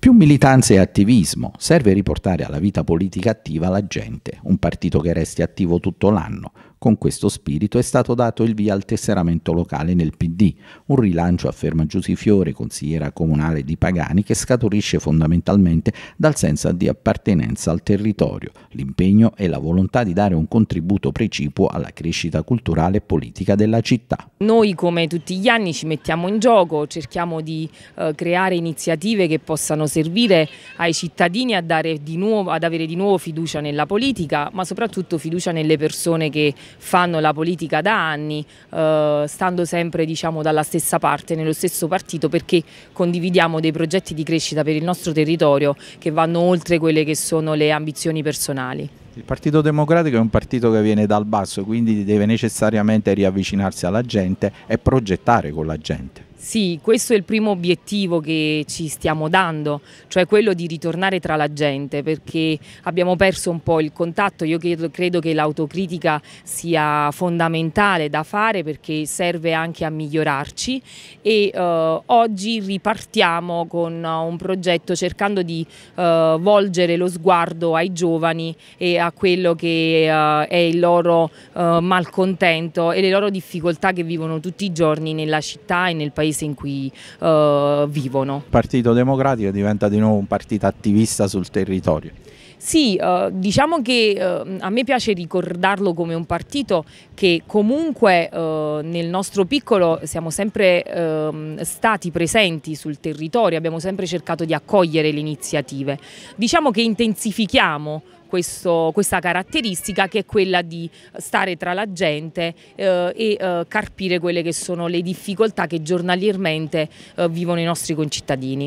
Più militanza e attivismo. Serve riportare alla vita politica attiva la gente, un partito che resti attivo tutto l'anno, con questo spirito è stato dato il via al tesseramento locale nel PD, un rilancio, afferma Giusy Fiore, consigliera comunale di Pagani, che scaturisce fondamentalmente dal senso di appartenenza al territorio, l'impegno e la volontà di dare un contributo precipuo alla crescita culturale e politica della città. Noi come tutti gli anni ci mettiamo in gioco, cerchiamo di eh, creare iniziative che possano servire ai cittadini a dare di nuovo, ad avere di nuovo fiducia nella politica, ma soprattutto fiducia nelle persone che fanno la politica da anni, eh, stando sempre diciamo, dalla stessa parte, nello stesso partito, perché condividiamo dei progetti di crescita per il nostro territorio che vanno oltre quelle che sono le ambizioni personali. Il Partito Democratico è un partito che viene dal basso, quindi deve necessariamente riavvicinarsi alla gente e progettare con la gente. Sì, questo è il primo obiettivo che ci stiamo dando, cioè quello di ritornare tra la gente perché abbiamo perso un po' il contatto, io credo, che l'autocritica sia fondamentale da fare perché serve anche a migliorarci e eh, oggi ripartiamo con eh, un progetto cercando di eh, volgere lo sguardo ai giovani e a quello che eh, è il loro eh, malcontento e le loro difficoltà che vivono tutti i giorni nella città e nel paese paese in cui uh, vivono. Il Partito Democratico diventa di nuovo un partito attivista sul territorio. Sì, eh, diciamo che eh, a me piace ricordarlo come un partito che comunque eh, nel nostro piccolo siamo sempre ehm, stati presenti sul territorio, abbiamo sempre cercato di accogliere le iniziative. Diciamo che intensifichiamo questo, questa caratteristica che è quella di stare tra la gente eh, e eh, carpire quelle che sono le difficoltà che giornaliermente eh, vivono i nostri concittadini.